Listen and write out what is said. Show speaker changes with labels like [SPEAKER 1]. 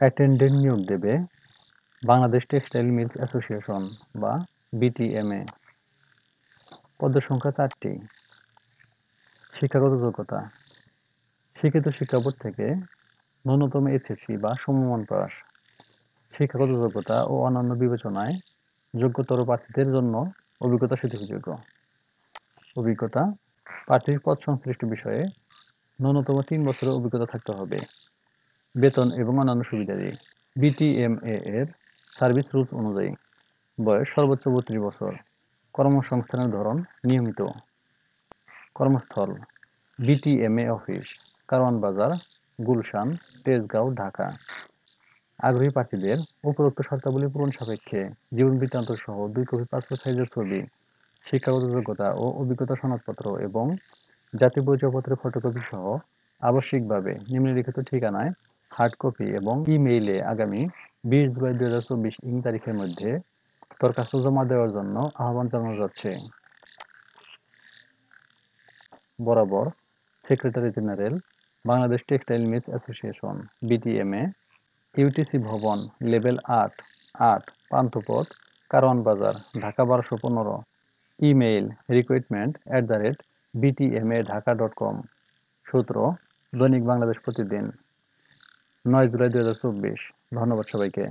[SPEAKER 1] attendant নিয়োগ দেবে Bangladesh textile mills association বা বিটিএমএ পদ সংখ্যা চারটি শিক্ষাগত যোগ্যতা শিক্ষিত শিক্ষাবোর্ড থেকে ন্যূনতম এসএসসি বা সমমান পাস শিক্ষাগত যোগ্যতা ও অন্যান্য বিবেচনায় যোগ্যতর প্রার্থীদের জন্য অভিজ্ঞতা সুযোগযোগ্য অভিজ্ঞতা প্রার্থীর পদ সংশ্লিষ্ট বিষয়ে ন্যূনতম তিন বছরের অভিজ্ঞতা থাকতে হবে বেতন এবং অন্যান্য সুবিধাদি বিটিএমএ এর সার্ভিস রুলস অনুযায়ী বয়স সর্বোচ্চ বত্রিশ বছর কর্মসংস্থানের ধরন নিয়মিত কর্মস্থল বিটিএমএ অফিস কারওয়ান বাজার গুলশান তেজগাঁও ঢাকা আগ্রহী প্রার্থীদের উপরোক্ত শর্তাবলী পূরণ সাপেক্ষে জীবন বৃত্তান্ত সহ দুই কপি পাসপোর্ট সাইজের ছবি শিক্ষাগত যোগ্যতা ও অভিজ্ঞতা সনদপত্র এবং জাতীয় পরিচয়পত্রের ফটোকপি সহ আবশ্যিকভাবে নিম্নলিখিত ঠিকানায় হার্ড কপি এবং ইমেইলে আগামী বিশ জুলাই দুই হাজার চব্বিশ ইং তারিখের মধ্যে দরখাস্ত জমা দেওয়ার জন্য আহ্বান জানানো যাচ্ছে বরাবর secretary general Bangladesh textile mills association BTMA UTC ভবন লেভেল আট আট পান্থপথ কারওয়ান বাজার ঢাকা বারোশো পনেরো email recruitment at the rate BTMA Dhaka dot com সূত্র দৈনিক বাংলাদেশ প্রতিদিন নয় জুলাই দুই হাজার চব্বিশ ধন্যবাদ সবাইকে